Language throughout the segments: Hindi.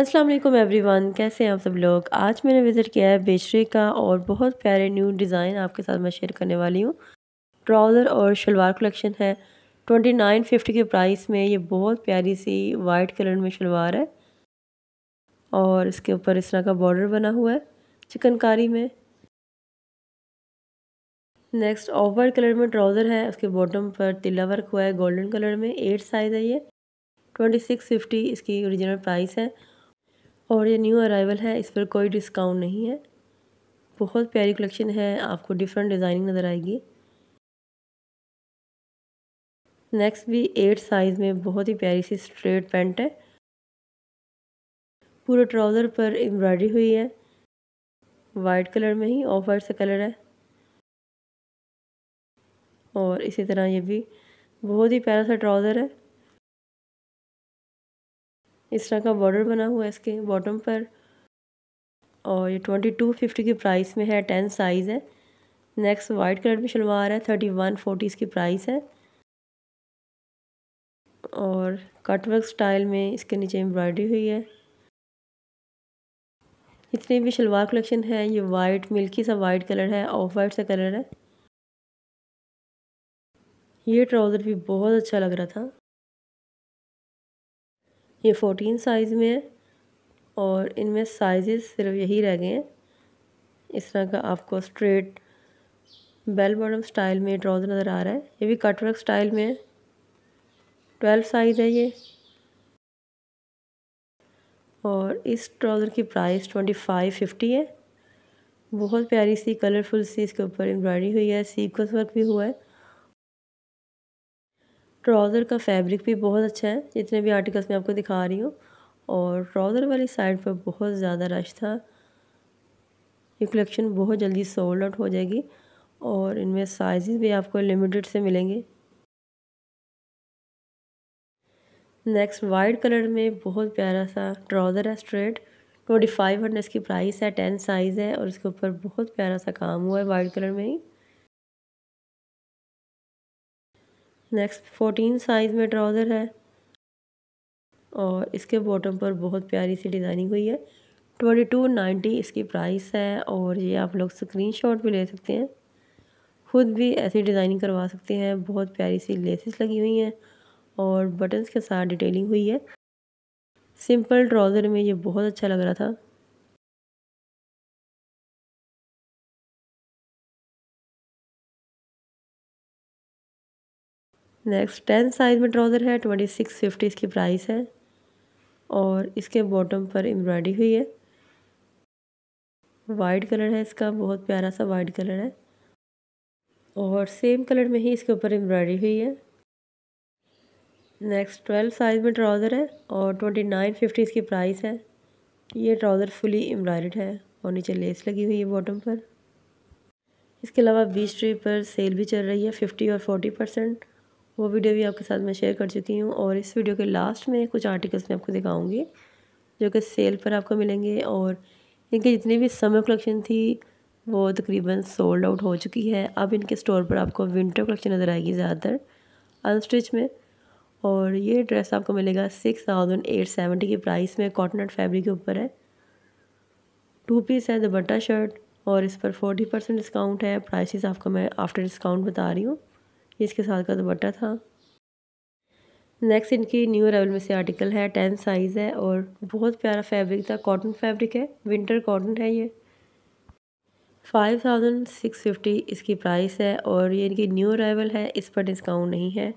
अस्सलाम वालेकुम एवरीवन कैसे हैं आप सब लोग आज मैंने विज़िट किया है बेचरे का और बहुत प्यारे न्यू डिज़ाइन आपके साथ मैं शेयर करने वाली हूँ ट्राउज़र और शलवार कलेक्शन है ट्वेंटी नाइन फिफ्टी के प्राइस में ये बहुत प्यारी सी वाइट कलर में शलवार है और इसके ऊपर इस तरह का बॉर्डर बना हुआ है चिकनकारी में नेक्स्ट ऑफ वाइट कलर में ट्राउज़र है उसके बॉटम पर तिल्ला वर्क हुआ है गोल्डन कलर में एट साइज़ है ये ट्वेंटी सिक्स फिफ्टी इसकी ओरिजिनल प्राइस है और ये न्यू अराइवल है इस पर कोई डिस्काउंट नहीं है बहुत प्यारी कलेक्शन है आपको डिफरेंट डिज़ाइनिंग नज़र आएगी नेक्स्ट भी एट साइज़ में बहुत ही प्यारी सी स्ट्रेट पैंट है पूरे ट्राउज़र पर एम्ब्रॉयडरी हुई है वाइट कलर में ही ऑफ वाइट सा कलर है और इसी तरह ये भी बहुत ही प्यारा सा ट्राउज़र है इस तरह का बॉर्डर बना हुआ है इसके बॉटम पर और ये ट्वेंटी टू फिफ्टी की प्राइस में है टेन साइज़ है नेक्स्ट वाइट कलर में शलवार है थर्टी वन फोर्टी इसकी प्राइस है और कटवर्क स्टाइल में इसके नीचे एम्ब्रॉयडरी हुई है इतनी भी शलवार कलेक्शन है ये वाइट मिल्की सा वाइट कलर है ऑफ वाइट सा कलर है ये ट्राउज़र भी बहुत अच्छा लग रहा था ये फ़ोटीन साइज़ में है और इनमें साइजेस सिर्फ यही रह गए हैं इस तरह का आपको स्ट्रेट बेल बॉटम स्टाइल में ड्रॉज नज़र आ रहा है ये भी कटवर्क स्टाइल में है ट्वेल्व साइज़ है ये और इस ट्राउज़र की प्राइस ट्वेंटी फाइव फिफ्टी है बहुत प्यारी सी कलरफुल सी इसके ऊपर एम्ब्रॉयडरी हुई है सीक्वेंस वर्क भी हुआ है ट्राउज़र का फैब्रिक भी बहुत अच्छा है जितने भी आर्टिकल्स मैं आपको दिखा रही हूँ और ट्राउज़र वाली साइड पर बहुत ज़्यादा रश था ये कलेक्शन बहुत जल्दी सोल्ड आउट हो जाएगी और इनमें साइज़ भी आपको लिमिटेड से मिलेंगे नेक्स्ट वाइट कलर में बहुत प्यारा सा ट्राउज़र है स्ट्रेट ट्वेंटी फाइव हंड्रेड इसकी प्राइस है टेन साइज़ है और इसके ऊपर बहुत प्यारा सा काम हुआ है वाइट कलर में ही नेक्स्ट फोर्टीन साइज़ में ट्राउज़र है और इसके बॉटम पर बहुत प्यारी सी डिज़ाइनिंग हुई है ट्वेंटी टू नाइन्टी इसकी प्राइस है और ये आप लोग स्क्रीनशॉट भी ले सकते हैं खुद भी ऐसी डिज़ाइनिंग करवा सकते हैं बहुत प्यारी सी लेसेस लगी हुई हैं और बटन्स के साथ डिटेलिंग हुई है सिंपल ट्राउज़र में ये बहुत अच्छा लग रहा था नेक्स्ट टेन साइज़ में ट्राउज़र है ट्वेंटी सिक्स फिफ्टी इसकी प्राइस है और इसके बॉटम पर एम्ब्रॉयडरी हुई है वाइट कलर है इसका बहुत प्यारा सा वाइट कलर है और सेम कलर में ही इसके ऊपर एम्ब्रॉयडरी हुई है नेक्स्ट ट्वेल्व साइज़ में ट्राउज़र है और ट्वेंटी नाइन फिफ्टी इसकी प्राइस है ये ट्राउज़र फुली एम्ब्रॉयड है और नीचे लेस लगी हुई है बॉटम पर इसके अलावा बीस ट्री पर सेल भी चल रही है फिफ्टी और फोर्टी परसेंट वो वीडियो भी आपके साथ मैं शेयर कर चुकी हूँ और इस वीडियो के लास्ट में कुछ आर्टिकल्स मैं आपको दिखाऊँगी जो कि सेल पर आपको मिलेंगे और इनके जितनी भी समर कलेक्शन थी वो तकरीबन सोल्ड आउट हो चुकी है अब इनके स्टोर पर आपको विंटर कलेक्शन नज़र आएगी ज़्यादातर अनस्टिच में और ये ड्रेस आपको मिलेगा सिक्स थाउजेंड एट सेवेंटी की प्राइस में कॉटनट फैब्रिक के ऊपर है टू पीस है दुपट्टा शर्ट और इस पर फोर्टी परसेंट डिस्काउंट है प्राइसेस आपको मैं आफ्टर डिस्काउंट बता रही हूँ ये इसके साथ का दुपट्टा था नेक्स्ट इनकी न्यू अरावल में से आर्टिकल है टेन साइज़ है और बहुत प्यारा फैब्रिक था कॉटन फैब्रिक है विंटर कॉटन है ये फाइव थाउजेंड सिक्स फिफ्टी इसकी प्राइस है और ये इनकी न्यू अरावल है इस पर डिस्काउंट नहीं है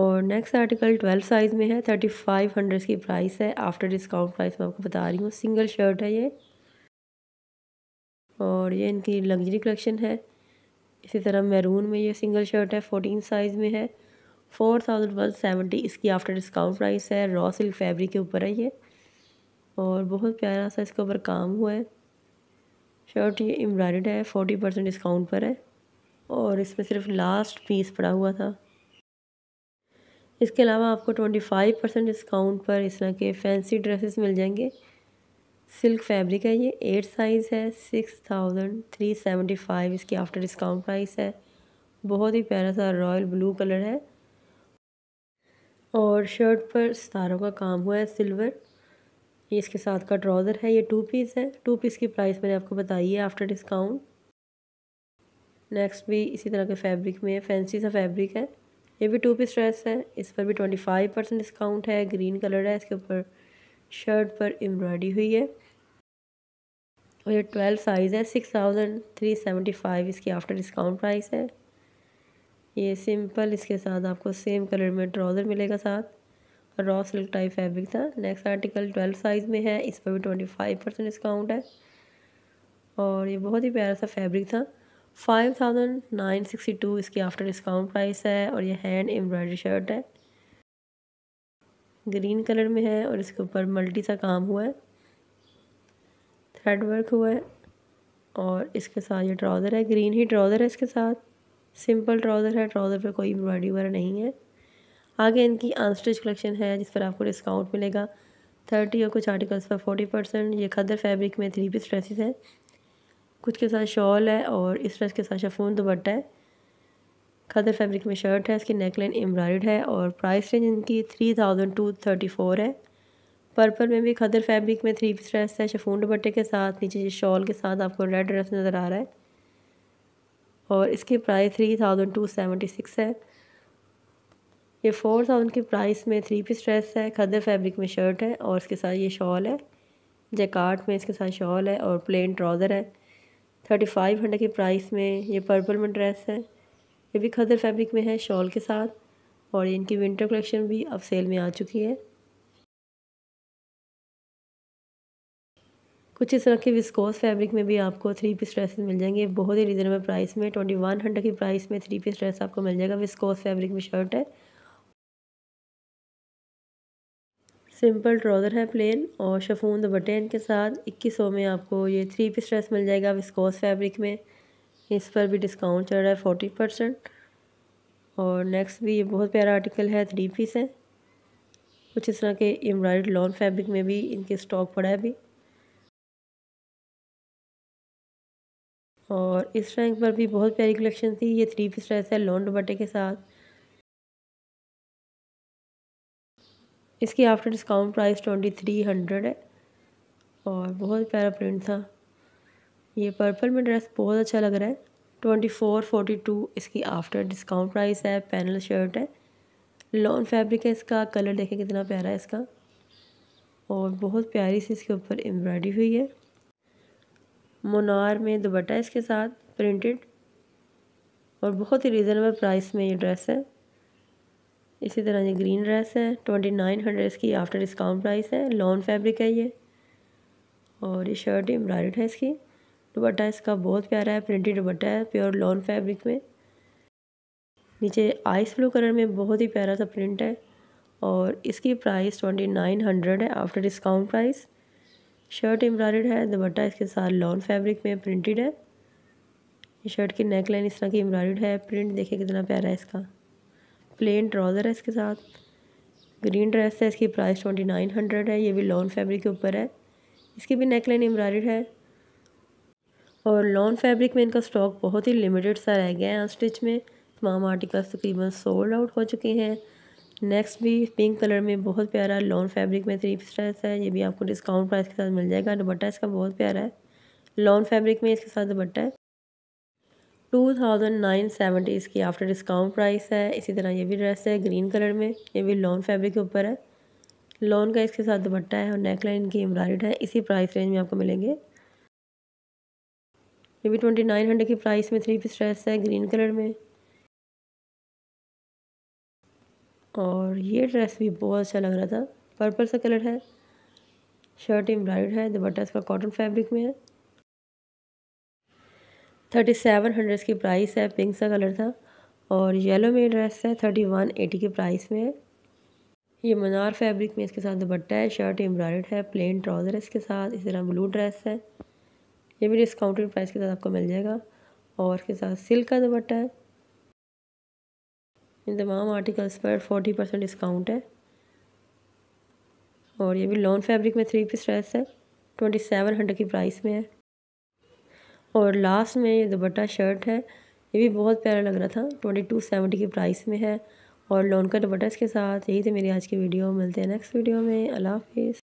और नेक्स्ट आर्टिकल ट्वेल्व साइज़ में है थर्टी फाइव हंड्रेड की प्राइस है आफ्टर डिस्काउंट प्राइस मैं आपको बता रही हूँ सिंगल शर्ट है ये और ये इनकी लग्जरी कलेक्शन है इसी तरह मैरून में ये सिंगल शर्ट है फोटीन साइज़ में है फोर थाउजेंड वन सेवेंटी इसकी आफ्टर डिस्काउंट प्राइस है रॉ सिल्क फैब्रिक के ऊपर है ये और बहुत प्यारा सा इसके ऊपर काम हुआ है शर्ट ये एम्ब्रॉयड है फोर्टी परसेंट डिस्काउंट पर है और इसमें सिर्फ लास्ट पीस पड़ा हुआ था इसके अलावा आपको ट्वेंटी फाइव परसेंट डिस्काउंट पर इस तरह के फैंसी ड्रेसेस मिल जाएंगे सिल्क फैब्रिक है ये एट साइज़ है six thousand three seventy five इसकी आफ्टर डिस्काउंट प्राइस है बहुत ही प्यारा सा रॉयल ब्लू कलर है और शर्ट पर सितारों का काम हुआ है सिल्वर ये इसके साथ का ट्राउज़र है ये टू पीस है टू पीस की प्राइस मैंने आपको बताई है आफ्टर डिस्काउंट नेक्स्ट भी इसी तरह के फैब्रिक में है फैंसी सा फैब्रिक है ये भी टू पीस ड्रेस है इस पर भी ट्वेंटी फाइव परसेंट डिस्काउंट है ग्रीन कलर है इसके ऊपर शर्ट पर एम्ब्रॉयडरी हुई है और ये ट्वेल्व साइज़ है six thousand three seventy five इसकी आफ्टर डिस्काउंट प्राइस है ये सिंपल इसके साथ आपको सेम कलर में ट्राउज़र मिलेगा साथ रॉ सिल्क टाइप फैब्रिक था नेक्स्ट आर्टिकल ट्वेल्व साइज़ में है इस पर भी ट्वेंटी फाइव परसेंट डिस्काउंट है और ये बहुत ही प्यारा सा फैब्रिक था five thousand nine sixty two इसकी आफ्टर डिस्काउंट प्राइस है और ये हैंड एम्ब्रॉयडरी शर्ट है ग्रीन कलर में है और इसके ऊपर मल्टी सा काम हुआ है थ्रेड वर्क हुआ है और इसके साथ ये ट्राउज़र है ग्रीन ही ट्राउज़र है इसके साथ सिंपल ट्राउज़र है ट्राउज़र पर कोई एम्ब्रॉयडरी वगैरह नहीं है आगे इनकी अनस्टिच कलेक्शन है जिस पर आपको डिस्काउंट मिलेगा थर्टी और कुछ आर्टिकल्स पर फोर्टी परसेंट ये खदर फैब्रिक में थ्री पीस ड्रेसेस है कुछ के साथ शॉल है और इस ड्रेस के साथ शफून दुपट्टा है खदर फैब्रिक में शर्ट है इसकी नेकलाइन एम्ब्रॉयड है और प्राइस रेंज इनकी three thousand two thirty four है पर्पल में भी खदर फैब्रिक में थ्री पीस ड्रेस है शफून दुपट्टे के साथ नीचे जो शॉल के साथ आपको रेड ड्रेस नज़र आ रहा है और इसकी price three thousand two seventy six है ये फोर थाउजेंड की प्राइस में थ्री पीस ड्रेस है खदर फैब्रिक में शर्ट है और इसके साथ ये शॉल है जैकार्ट में इसके साथ शॉल है और प्लेन ट्राउज़र है थर्टी फाइव हंड्रेड की प्राइस में ये पर्पल में ड्रेस है ये भी खदर फैब्रिक में है शॉल के साथ और इनकी विंटर कलेक्शन भी अब सेल में आ चुकी है कुछ इस तरह के विस्कोस फैब्रिक में भी आपको थ्री पीस ड्रेसेस मिल जाएंगे बहुत ही रीज़नेबल प्राइस में ट्वेंटी वन हंड्रेड की प्राइस में थ्री पीस ड्रेस आपको मिल जाएगा विस्कोस फैब्रिक में शर्ट है सिंपल ट्राउज़र है प्लेन और शफून दुपट्टे इनके साथ इक्कीस सौ में आपको ये थ्री पीस ड्रेस मिल जाएगा विस्कोस फैब्रिक में इस पर भी डिस्काउंट चल रहा है फोर्टी परसेंट और नेक्स्ट भी ये बहुत प्यारा आर्टिकल है थ्री पीस है कुछ इस तरह के एम्ब्रॉयड लॉन फैब्रिक में भी इनके स्टॉक पड़ा है अभी और इस रैंक पर भी बहुत प्यारी कलेक्शन थी ये थ्री पीस ड्रेस है लॉन दुपट्टे के साथ इसकी after discount price twenty three hundred है और बहुत प्यारा प्रिंट था ये पर्पल में ड्रेस बहुत अच्छा लग रहा है ट्वेंटी फोर फोर्टी टू इसकी आफ्टर डिस्काउंट प्राइस है पैनल शर्ट है लॉन फैब्रिक है इसका कलर देखें कितना प्यारा है इसका और बहुत प्यारी सी इसके ऊपर एम्ब्रॉयडरी हुई है मोनार में दुबट्टा इसके साथ प्रिंटेड और बहुत ही रिजनेबल प्राइस में ये ड्रेस है इसी तरह ये ग्रीन ड्रेस है ट्वेंटी नाइन हंड्रेड इसकी आफ्टर डिस्काउंट प्राइस है लॉन फैब्रिक है ये और ये शर्ट एम्ब्रॉयड है इसकी दुपट्टा इसका बहुत प्यारा है प्रिंटेड दुपट्टा है प्योर लॉन फैब्रिक में नीचे आइस ब्लू कलर में बहुत ही प्यारा सा प्रिंट है और इसकी प्राइस ट्वेंटी नाइन हंड्रेड है after discount price shirt embroidered है दुपट्टा इसके साथ लॉन फैब्रिक में प्रिंटेड है शर्ट की नेक लाइन इस तरह की एम्ब्रॉयड है प्रिंट देखिए कितना प्यारा है इसका प्लेन ट्राउज़र है इसके साथ ग्रीन ड्रेस है इसकी प्राइस ट्वेंटी नाइन हंड्रेड है ये भी लॉन फैब्रिक के ऊपर है इसकी भी नेक लाइन एम्ब्रॉयड है और लॉन फैब्रिक में इनका स्टॉक बहुत ही लिमिटेड सा रह गया है स्टिच में तमाम आर्टिकल्स तकरीबन सोल्ड आउट हो चुके हैं नेक्स्ट भी पिंक कलर में बहुत प्यारा लॉन फैब्रिक में थ्री पीस ड्रेस है ये भी आपको डिस्काउंट प्राइस के साथ मिल जाएगा दुपट्टा इसका बहुत प्यारा है लॉन फैब्रिक में इसके साथ दुपट्टा है टू थाउजेंड नाइन सेवेंटी इसकी आफ्टर डिस्काउंट प्राइस है इसी तरह ये भी ड्रेस है ग्रीन कलर में ये भी लॉन फैब्रिक के ऊपर है लॉन का इसके साथ दुपट्टा है और नेकलाइन की एम्ब्रॉयड है इसी प्राइस रेंज में आपको मिलेंगे ये भी ट्वेंटी नाइन हंड्रेड की प्राइस में थ्री पीस ड्रेस है ग्रीन कलर में और ये ड्रेस भी बहुत अच्छा लग रहा था पर्पल सा कलर है शर्ट एम्ब्रॉयड है दुपट्टा इसका कॉटन फैब्रिक में है थर्टी सेवन हंड्रेड की प्राइस है पिंक सा कलर था और येलो में ड्रेस है थर्टी वन एटी की प्राइस में है ये मनार फैब्रिक में इसके साथ दुपट्टा है शर्ट एम्ब्रॉयड है प्लेन ट्राउज़र इसके साथ इस तरह ब्लू ड्रेस है ये भी डिस्काउंटेड प्राइस के साथ आपको मिल जाएगा और इसके साथ सिल्क का दुपट्टा है इन तमाम आर्टिकल्स पर फोर्टी परसेंट डिस्काउंट है और ये भी लॉन फैब्रिक में थ्री पीस ड्रेस है ट्वेंटी सेवन हंड्रेड की प्राइस में है और लास्ट में ये दुपट्टा शर्ट है ये भी बहुत प्यारा लग रहा था ट्वेंटी टू सेवेंटी की प्राइस में है और लॉन का दुपट्टा इसके साथ यही थे मेरी आज की वीडियो मिलते हैं नेक्स्ट वीडियो में अल्लाह हाफ